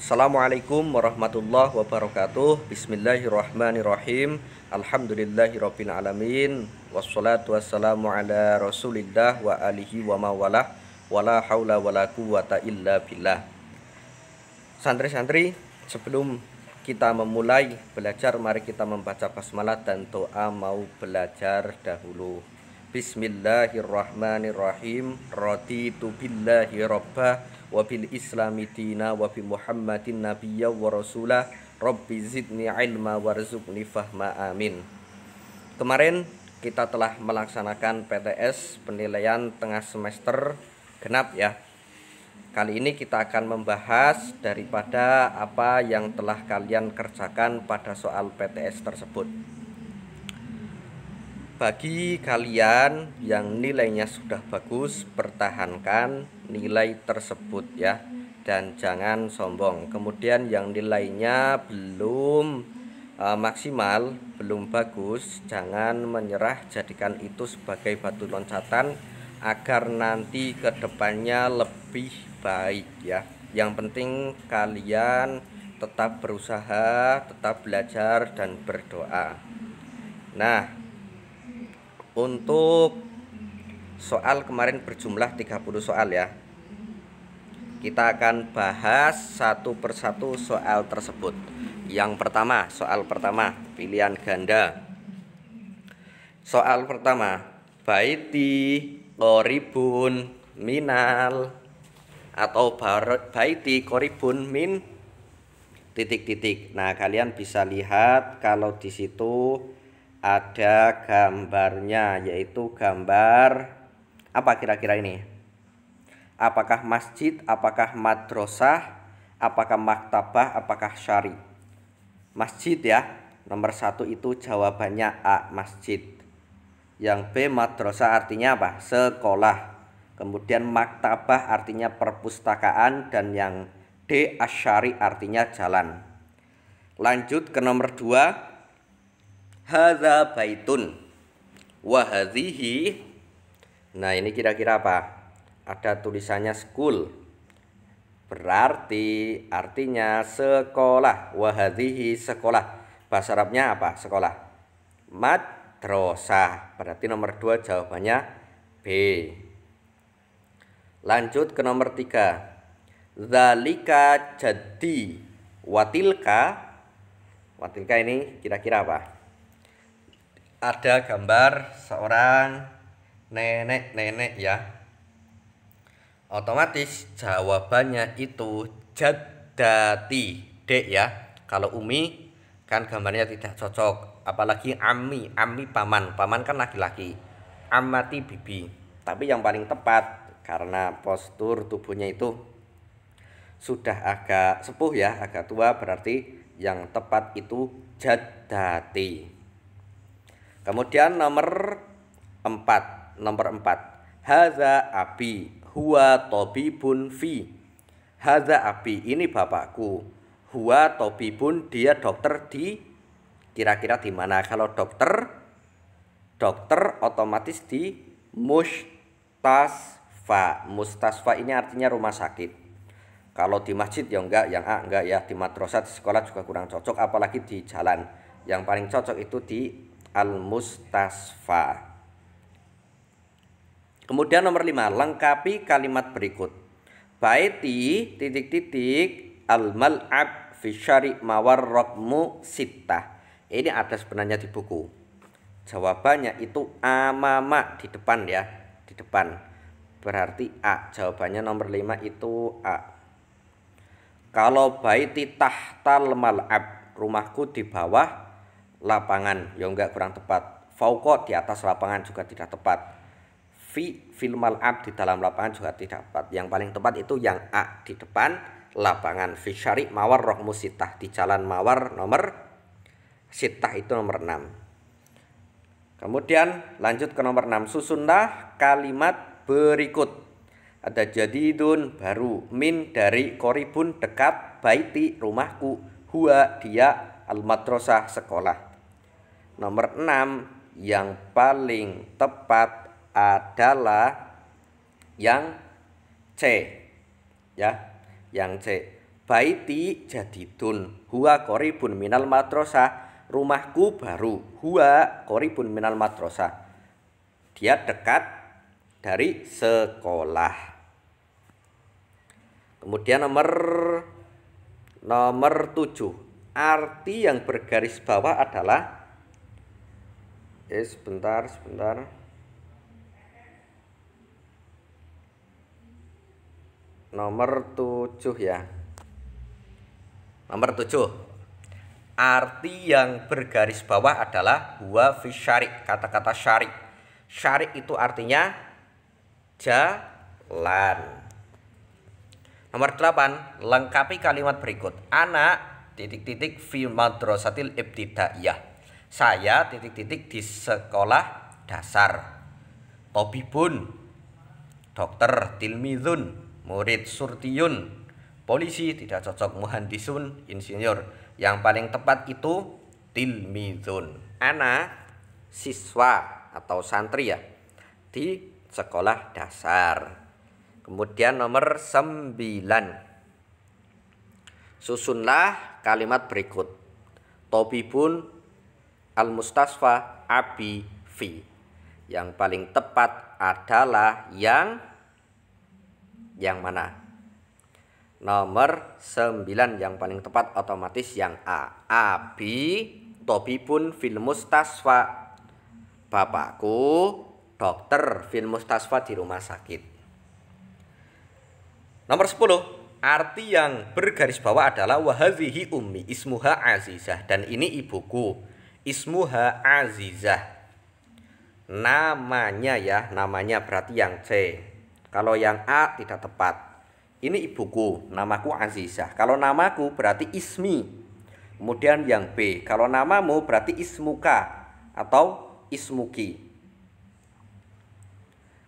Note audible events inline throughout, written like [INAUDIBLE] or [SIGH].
Assalamualaikum warahmatullahi wabarakatuh Bismillahirrahmanirrahim Alhamdulillahirabbil alamin Wassalatu wassalamu ala rasulillah wa alihi wa mawalah Wala haula wala quwata illa billah Santri-santri sebelum kita memulai belajar Mari kita membaca basmalah dan doa mau belajar dahulu Bismillahirrahmanirrahim. tu billahi rabbah wa bil islami dina wa bi Muhammadin nabiya wa rasulah. Rabbi zidni ilma warzuqni fahma amin. Kemarin kita telah melaksanakan PTS penilaian tengah semester genap ya. Kali ini kita akan membahas daripada apa yang telah kalian kerjakan pada soal PTS tersebut. Bagi kalian yang nilainya sudah bagus, pertahankan nilai tersebut ya dan jangan sombong. Kemudian yang nilainya belum uh, maksimal, belum bagus, jangan menyerah, jadikan itu sebagai batu loncatan agar nanti kedepannya lebih baik ya. Yang penting kalian tetap berusaha, tetap belajar dan berdoa. Nah, untuk soal kemarin berjumlah 30 soal ya kita akan bahas satu persatu soal tersebut yang pertama soal pertama pilihan ganda soal pertama baiti koribun minal atau baiti koribun min titik-titik nah kalian bisa lihat kalau di situ ada gambarnya yaitu gambar apa kira-kira ini? Apakah masjid, apakah madrasah, apakah maktabah, apakah syari? Masjid ya, nomor satu itu jawabannya A, masjid. Yang B, madrasah artinya apa? Sekolah. Kemudian maktabah artinya perpustakaan dan yang D, asyari artinya jalan. Lanjut ke nomor dua hadza baitun wa hadhihi nah ini kira-kira apa ada tulisannya school berarti artinya sekolah wa hadhihi sekolah bahasa Arabnya apa sekolah madrasah berarti nomor dua jawabannya B lanjut ke nomor tiga zalika jadi watilka watilka ini kira-kira apa ada gambar seorang nenek-nenek ya. Otomatis jawabannya itu jadati, dek ya. Kalau umi kan gambarnya tidak cocok. Apalagi ami, ami paman. Paman kan laki-laki. Amati bibi. Tapi yang paling tepat karena postur tubuhnya itu sudah agak sepuh ya, agak tua berarti yang tepat itu jadati. Kemudian nomor 4, nomor 4. Haza abi huwa tabibun fi. Haza abi ini bapakku. Huwa tabibun dia dokter di kira-kira di mana? Kalau dokter dokter otomatis di mustasfa. Mustasfa ini artinya rumah sakit kalau di masjid ya enggak yang A enggak ya di madrasah di sekolah juga kurang cocok apalagi di jalan yang paling cocok itu di al-mustasfa. Kemudian nomor lima, lengkapi kalimat berikut. Baiti titik-titik al-mal'ab fi mawar rokmu sittah. Ini ada sebenarnya di buku. Jawabannya itu amama di depan ya, di depan. Berarti A. Jawabannya nomor lima itu A. Kalau baiti tahtal mal'ab, rumahku di bawah lapangan ya enggak kurang tepat fauko di atas lapangan juga tidak tepat fi filmal ab di dalam lapangan juga tidak tepat yang paling tepat itu yang a di depan lapangan fi syari mawar roh musitah di jalan mawar nomor sitah itu nomor 6 kemudian lanjut ke nomor 6 susunlah kalimat berikut ada jadi dun baru min dari koribun dekat baiti rumahku hua dia al madrasah sekolah Nomor 6 yang paling tepat adalah yang C. Ya, yang C. Baiti jadi dun Huwa koribun minal matrosa. Rumahku baru Huwa koribun minal matrosa. Dia dekat dari sekolah Kemudian nomor nomor 7 Arti yang bergaris bawah adalah eh sebentar sebentar nomor 7 ya nomor 7 arti yang bergaris bawah adalah huwa fi syarik kata-kata syarik syarik itu artinya jalan nomor 8 lengkapi kalimat berikut anak titik-titik fi madrasatil ibtidaiyah saya titik-titik di sekolah dasar Tobibun dokter tilmizun murid surtiyun polisi tidak cocok muhandisun insinyur yang paling tepat itu tilmizun anak siswa atau santri ya di sekolah dasar kemudian nomor 9 susunlah kalimat berikut tobibun al-mustasfa abi fi. Yang paling tepat adalah yang yang mana? Nomor 9 yang paling tepat otomatis yang A. Abi pun fil mustasfa. Bapakku dokter fil mustasfa di rumah sakit. Nomor 10 arti yang bergaris bawah adalah wahazihi ummi ismuha azizah dan ini ibuku Ismuha Azizah. Namanya ya, namanya berarti yang C. Kalau yang A tidak tepat. Ini ibuku, namaku Azizah. Kalau namaku berarti ismi. Kemudian yang B, kalau namamu berarti ismuka atau ismuki.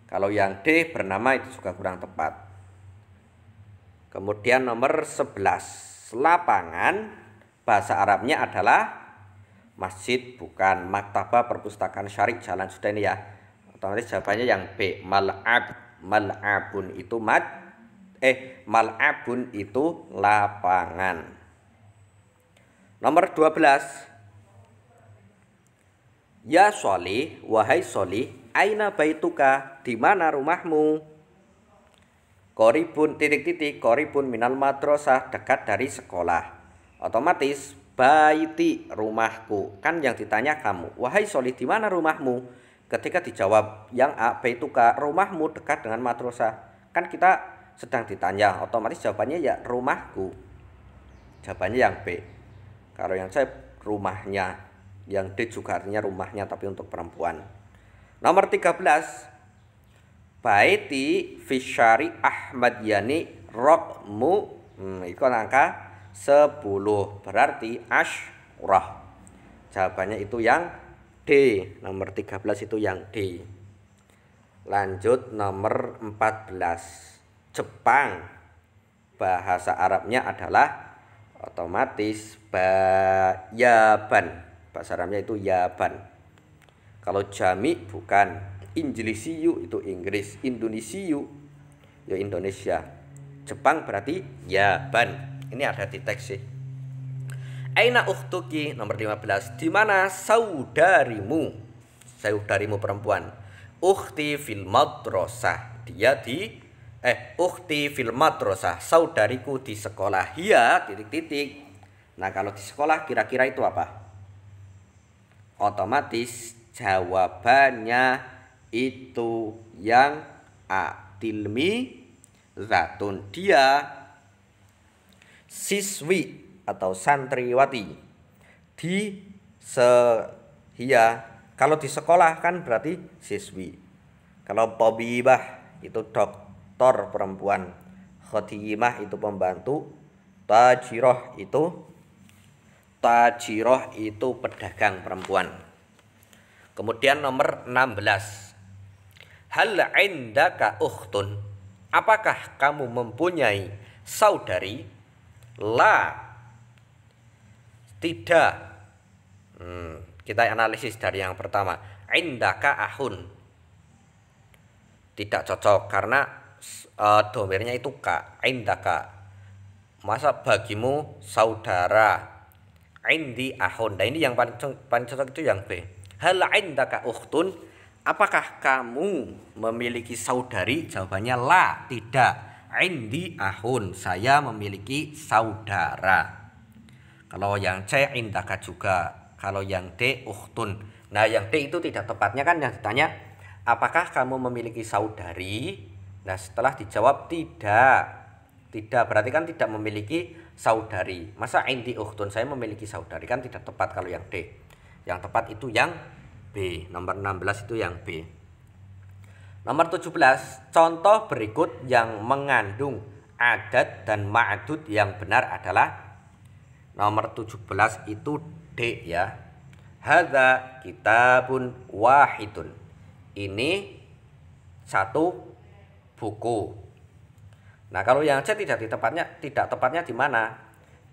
Kalau yang D bernama itu juga kurang tepat. Kemudian nomor 11, lapangan bahasa Arabnya adalah masjid bukan maktabah perpustakaan syarik jalan sudah ini ya otomatis jawabannya yang B mal'ab mal'abun itu mat eh mal'abun itu lapangan nomor 12 ya soli wahai soli aina baituka di mana rumahmu koribun titik-titik koribun minal madrasah dekat dari sekolah otomatis baiti rumahku kan yang ditanya kamu wahai solih di mana rumahmu ketika dijawab yang a itu baituka rumahmu dekat dengan matrosa kan kita sedang ditanya otomatis jawabannya ya rumahku jawabannya yang b kalau yang saya rumahnya yang d juga artinya rumahnya tapi untuk perempuan nomor 13 baiti fisyari ahmad yani rokmu hmm, itu kan angka 10. Berarti asyrah. Jawabannya itu yang D. Nomor 13 itu yang D. Lanjut nomor 14. Jepang. Bahasa Arabnya adalah otomatis bayaban. Bahasa Arabnya itu yaban. Kalau jami bukan. Injilisiyu itu Inggris. Indonesia ya Indonesia. Jepang berarti yaban. Ini ada di teks sih. Aina ukhtuki nomor 15. Di mana saudarimu? Saudarimu perempuan. Ukhti fil madrasah. Dia di eh ukhti fil madrasah. Saudariku di sekolah. ya titik-titik. Nah, kalau di sekolah kira-kira itu apa? Otomatis jawabannya itu yang atilmi zatun dia siswi atau santriwati di sehia kalau di sekolah kan berarti siswi kalau tabibah itu doktor perempuan khotimah itu pembantu tajiroh itu tajiroh itu pedagang perempuan kemudian nomor 16 hal indaka ukhtun apakah kamu mempunyai saudari La. Tidak. Hmm, kita analisis dari yang pertama. Indaka ahun. Tidak cocok karena uh, domirnya itu ka. Indaka. Masa bagimu saudara. Indi ahun. Nah ini yang paling, paling cocok itu yang B. Hal indaka uhtun. Apakah kamu memiliki saudari? Jawabannya la, tidak indi ahun saya memiliki saudara kalau yang C indaka juga kalau yang D uhtun nah yang D itu tidak tepatnya kan yang ditanya apakah kamu memiliki saudari nah setelah dijawab tidak tidak berarti kan tidak memiliki saudari masa indi uhtun saya memiliki saudari kan tidak tepat kalau yang D yang tepat itu yang B nomor 16 itu yang B Nomor 17, contoh berikut yang mengandung adat dan ma'adud yang benar adalah nomor 17 itu D ya. kita kitabun wahidun. Ini satu buku. Nah, kalau yang C tidak di tempatnya tidak tepatnya di mana?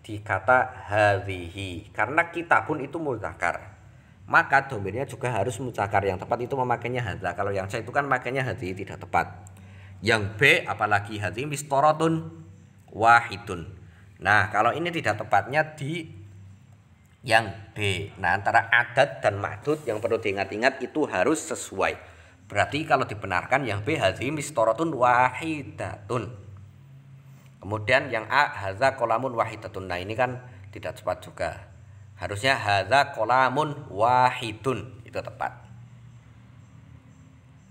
Di kata hadhihi karena kitabun itu muzakar maka domainnya juga harus mutakar yang tepat itu memakainya hadza kalau yang C itu kan makainya hati tidak tepat yang B apalagi hati mistorotun wahidun nah kalau ini tidak tepatnya di yang B nah antara adat dan makdud yang perlu diingat-ingat itu harus sesuai berarti kalau dibenarkan yang B hati mistorotun wahidatun kemudian yang A haza kolamun wahidatun nah ini kan tidak cepat juga Harusnya haza kolamun wahidun itu tepat.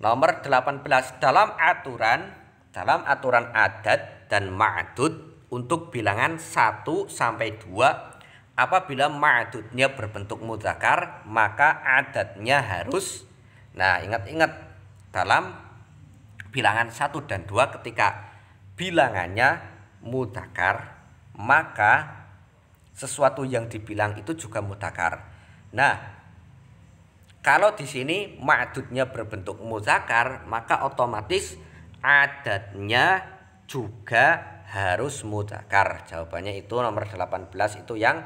Nomor 18 dalam aturan dalam aturan adat dan ma'dud untuk bilangan 1 sampai 2 apabila ma'dudnya berbentuk mudzakkar maka adatnya harus nah ingat-ingat dalam bilangan 1 dan 2 ketika bilangannya mudzakkar maka sesuatu yang dibilang itu juga mutakar. Nah, kalau di sini ma'dudnya berbentuk muzakar, maka otomatis adatnya juga harus mutakar. Jawabannya itu nomor 18 itu yang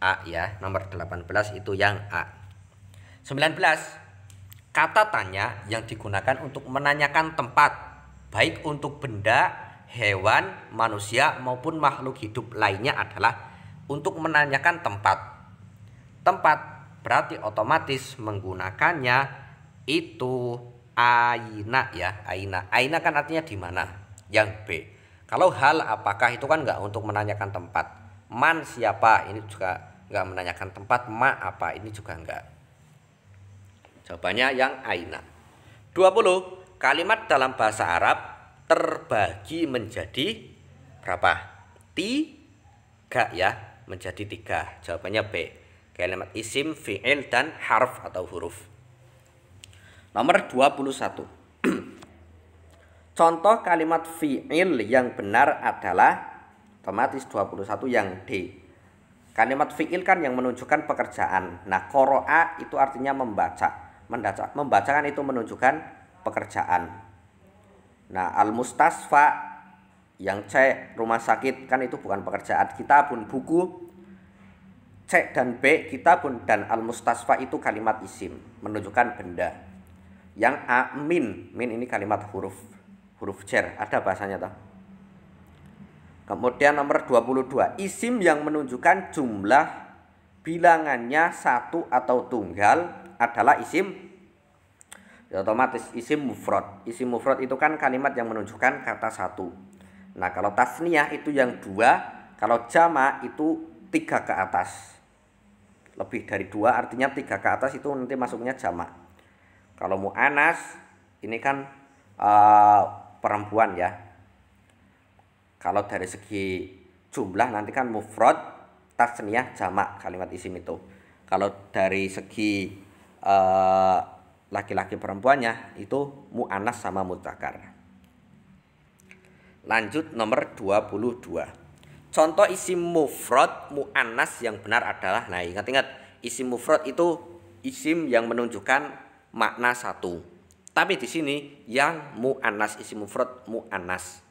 A ya, nomor 18 itu yang A. 19. Kata tanya yang digunakan untuk menanyakan tempat, baik untuk benda, hewan, manusia maupun makhluk hidup lainnya adalah untuk menanyakan tempat. Tempat berarti otomatis menggunakannya itu aina ya, aina. Aina kan artinya di mana? Yang B. Kalau hal apakah itu kan enggak untuk menanyakan tempat. Man siapa? Ini juga enggak menanyakan tempat. Ma apa? Ini juga enggak. Jawabannya yang aina. 20. Kalimat dalam bahasa Arab terbagi menjadi berapa? Tiga ya menjadi tiga. Jawabannya B. Kalimat isim, fi'il, dan harf atau huruf. Nomor 21. [CLEARS THROAT] Contoh kalimat fi'il yang benar adalah otomatis 21 yang D. Kalimat fi'il kan yang menunjukkan pekerjaan. Nah, koroa itu artinya membaca. Membaca, membacakan itu menunjukkan pekerjaan. Nah, al-mustasfa yang C rumah sakit kan itu bukan pekerjaan kita pun buku C dan B kita pun dan al mustasfa itu kalimat isim menunjukkan benda yang A min min ini kalimat huruf huruf cer ada bahasanya toh kemudian nomor 22 isim yang menunjukkan jumlah bilangannya satu atau tunggal adalah isim otomatis isim mufrad. Isim mufrad itu kan kalimat yang menunjukkan kata satu. Nah kalau tasniah itu yang dua, kalau jama itu tiga ke atas. Lebih dari dua artinya tiga ke atas itu nanti masuknya jama. Kalau mu'anas ini kan uh, perempuan ya. Kalau dari segi jumlah nanti kan mufrad, tasniah jamak kalimat isim itu. Kalau dari segi uh, laki-laki perempuannya itu mu'anas sama mutakar. Lanjut nomor 22. Contoh isim mufrad muannas yang benar adalah nah ingat-ingat isim mufrad itu isim yang menunjukkan makna satu. Tapi di sini yang muannas isim mufrad muannas.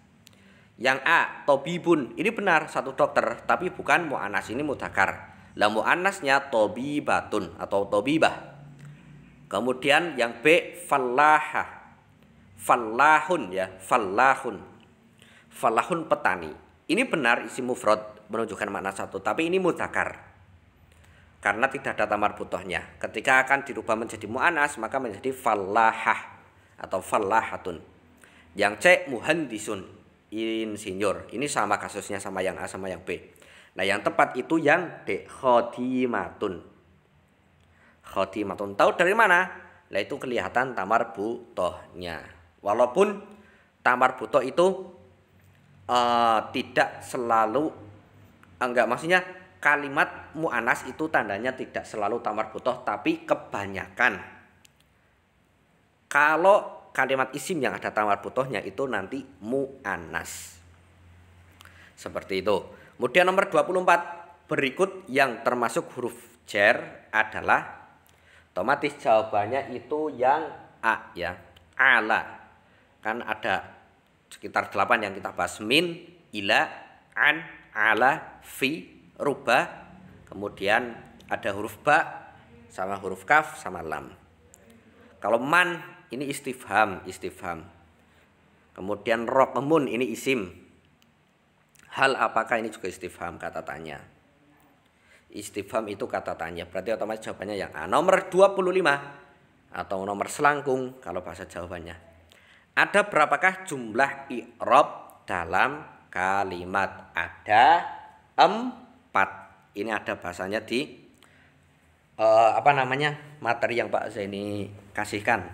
Yang A tobibun ini benar satu dokter tapi bukan muannas ini mudakar. Lah muannasnya tobibatun atau tobibah. Kemudian yang B fallaha. Fallahun ya, fallahun falahun petani. Ini benar isi mufrad menunjukkan makna satu, tapi ini mudakar. Karena tidak ada tamar butohnya. Ketika akan dirubah menjadi mu'anas, maka menjadi falahah atau falahatun. Yang C muhandisun insinyur. Ini sama kasusnya sama yang A sama yang B. Nah yang tepat itu yang D khodimatun. Khodimatun. Tahu dari mana? Nah itu kelihatan tamar butohnya. Walaupun tamar butoh itu Eh, tidak selalu eh, enggak maksudnya kalimat mu'anas itu tandanya tidak selalu tamar butoh tapi kebanyakan kalau kalimat isim yang ada tamar butohnya itu nanti mu'anas seperti itu kemudian nomor 24 berikut yang termasuk huruf jer adalah otomatis jawabannya itu yang a ya ala kan ada sekitar delapan yang kita bahas min, ila, an, ala, fi, ruba, kemudian ada huruf ba sama huruf kaf sama lam. Kalau man ini istifham, istifham. Kemudian roqmun ini isim. Hal apakah ini juga istifham kata tanya. Istifham itu kata tanya, berarti otomatis jawabannya yang A. Nomor 25 atau nomor selangkung kalau bahasa jawabannya. Ada berapakah jumlah i'rab dalam kalimat? Ada empat. Ini ada bahasanya di uh, apa namanya? materi yang Pak Zaini kasihkan.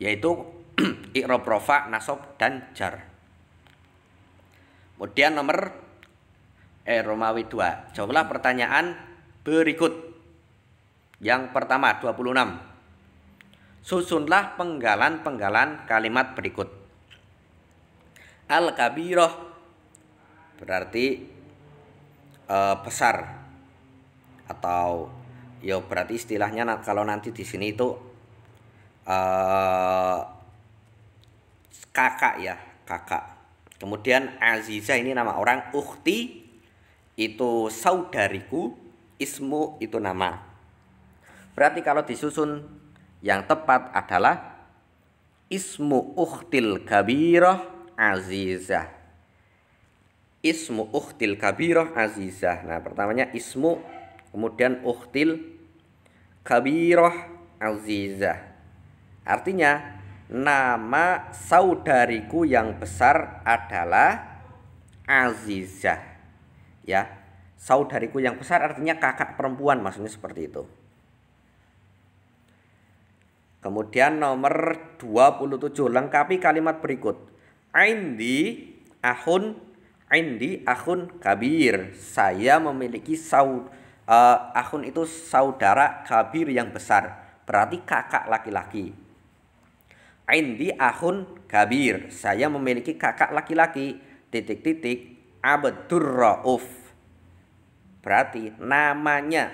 Yaitu [CLEARS THROAT] i'rab rofa, nasab dan jar. Kemudian nomor eh, Romawi 2. Jawablah pertanyaan berikut. Yang pertama 26. Susunlah penggalan-penggalan kalimat berikut. Al-kabiroh berarti e, besar atau ya berarti istilahnya kalau nanti di sini itu e, kakak ya kakak. Kemudian Aziza ini nama orang, Ukti itu saudariku, Ismu itu nama. Berarti kalau disusun yang tepat adalah ismu uhtil kabirah azizah. Ismu uhtil kabirah azizah. Nah, pertamanya ismu kemudian uhtil kabirah azizah. Artinya nama saudariku yang besar adalah azizah. Ya, saudariku yang besar artinya kakak perempuan maksudnya seperti itu. Kemudian nomor 27 lengkapi kalimat berikut. Indi ahun indi ahun kabir. Saya memiliki saud uh, eh, ahun itu saudara kabir yang besar. Berarti kakak laki-laki. Indi ahun kabir. Saya memiliki kakak laki-laki. Titik-titik Abdur Berarti namanya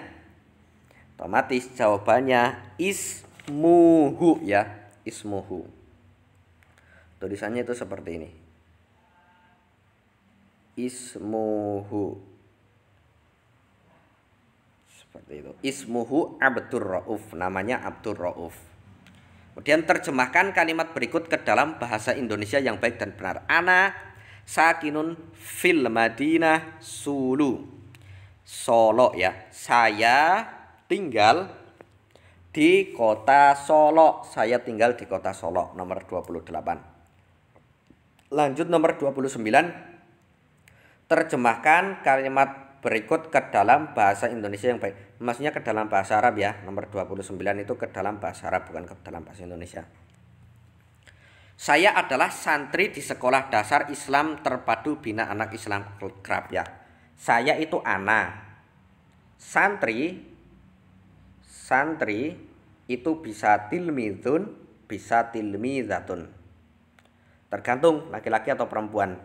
otomatis jawabannya is ismuhu ya ismuhu tulisannya itu seperti ini ismuhu seperti itu ismuhu abdur rauf namanya abdur rauf kemudian terjemahkan kalimat berikut ke dalam bahasa Indonesia yang baik dan benar ana sakinun fil madinah sulu solo ya saya tinggal di kota Solo Saya tinggal di kota Solo nomor 28. Lanjut nomor 29. Terjemahkan kalimat berikut ke dalam bahasa Indonesia yang baik. Maksudnya ke dalam bahasa Arab ya. Nomor 29 itu ke dalam bahasa Arab bukan ke dalam bahasa Indonesia. Saya adalah santri di Sekolah Dasar Islam Terpadu Bina Anak Islam Krab ya. Saya itu anak. Santri santri itu bisa tilmidun, bisa tilmidatun. Tergantung laki-laki atau perempuan.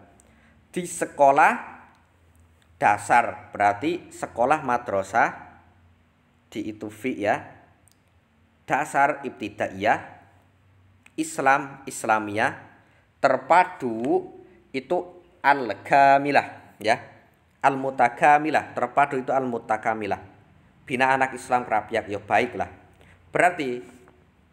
Di sekolah dasar berarti sekolah madrasah di itu fi ya. Dasar ibtidaiyah Islam Islamiyah terpadu itu al-gamilah ya. Al-mutakamilah, terpadu itu al-mutakamilah bina anak Islam kerapiak ya baiklah berarti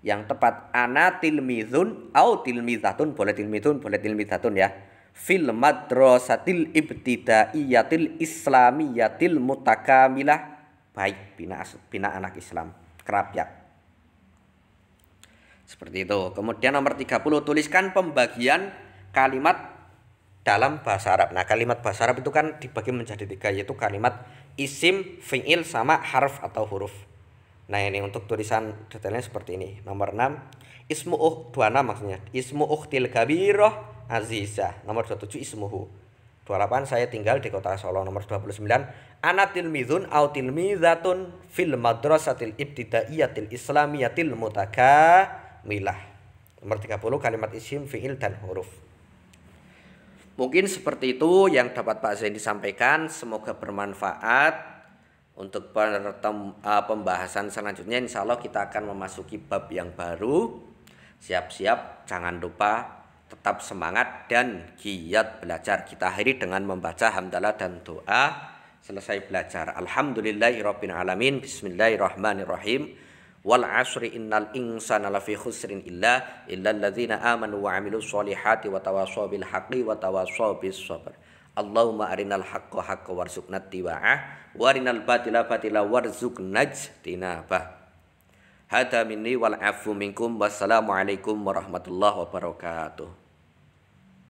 yang tepat ana tilmizun au tilmizatun boleh tilmizun boleh tilmizatun ya fil madrasatil ibtidaiyatil islamiyatil mutakamilah baik bina bina anak Islam kerapiak seperti itu. Kemudian nomor 30 tuliskan pembagian kalimat dalam bahasa Arab. Nah, kalimat bahasa Arab itu kan dibagi menjadi tiga yaitu kalimat isim, fi'il sama harf atau huruf. Nah, ini untuk tulisan detailnya seperti ini. Nomor 6, ismu uh, nama maksudnya. Ismu uhtil kabiroh azizah. Nomor 27 ismuhu. 28 saya tinggal di kota Solo nomor 29 anatil tilmizun au tilmizatun fil madrasatil ibtidaiyatil islamiyatil mutaka milah. nomor 30 kalimat isim fiil dan huruf Mungkin seperti itu yang dapat Pak Zaini sampaikan, Semoga bermanfaat. Untuk eh, pembahasan selanjutnya insya Allah kita akan memasuki bab yang baru. Siap-siap, jangan lupa tetap semangat dan giat belajar. Kita akhiri dengan membaca hamdalah dan doa. Selesai belajar. Alhamdulillahirobbilalamin. Bismillahirrahmanirrahim wal asri innal insana lafi khusrin illa illa alladzina amanu wa amilus solihati wa tawasaw bil haqqi wa tawasaw bis sabr Allahumma arinal haqqa haqqa warzuqna tiba'ah wa batila batila warzuqna jtinabah Hada minni wal afu minkum wassalamualaikum warahmatullahi wabarakatuh